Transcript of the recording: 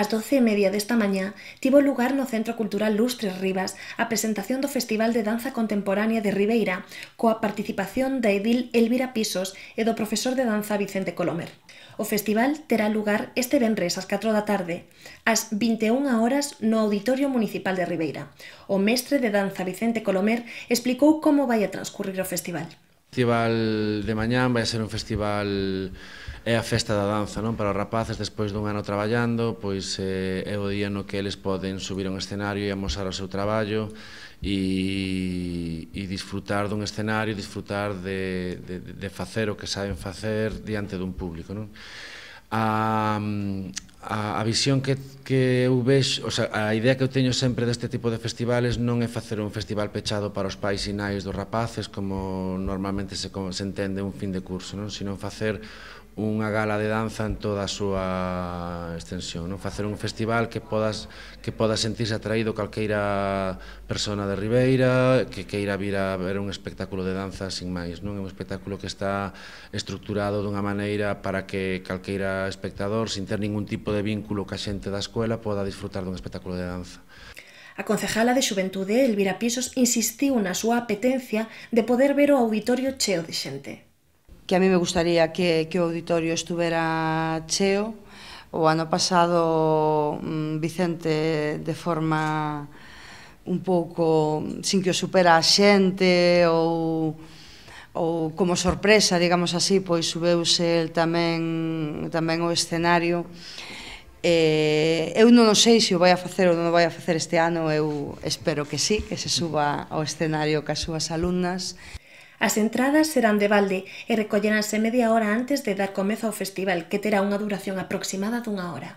Ás doce e media desta mañá tivo lugar no Centro Cultural Lustres Rivas a presentación do Festival de Danza Contemporánea de Ribeira coa participación da edil Elvira Pisos e do profesor de danza Vicente Colomer. O festival terá lugar este venres ás 4 da tarde, ás 21 horas no Auditorio Municipal de Ribeira. O mestre de danza Vicente Colomer explicou como vai a transcurrir o festival festival de mañán vai ser un festival é a festa da danza, non? Para os rapaces despois dun ano traballando, pois eh, é o día no que eles poden subir a un escenario e amosar o seu traballo e, e disfrutar dun escenario, disfrutar de, de, de facer o que saben facer diante dun público, non? A, a, a visión que, que eu vexo, o sea, a idea que eu teño sempre deste tipo de festivales non é facer un festival pechado para os pais e nais dos rapaces como normalmente se, se entende un fin de curso, non? sino facer unha gala de danza en toda a súa extensión, non? Facer un festival que podas que poda sentirse atraído calqueira persona de Ribeira, que queira vir a ver un espectáculo de danza sin máis, non? É un espectáculo que está estructurado dunha maneira para que calqueira espectador sin ter ningún tipo de vínculo ca xente da escola poda disfrutar dun espectáculo de danza. A concejala de Xuventude, Elvira Pisos, insistiu na súa apetencia de poder ver o auditorio cheo de xente que a mí me gustaría que, que o auditorio estuvera cheo. O ano pasado mm, Vicente de forma un pouco sin que o supera a xente ou ou como sorpresa, digamos así, pois subeuse el tamén tamén o escenario. Eh, eu non sei se o vai a facer ou non o vai a facer este ano, eu espero que sí, que se suba ao escenario cas súas alumnas. As entradas serán de balde e recolleranse media hora antes de dar comezo ao festival, que terá unha duración aproximada dunha hora.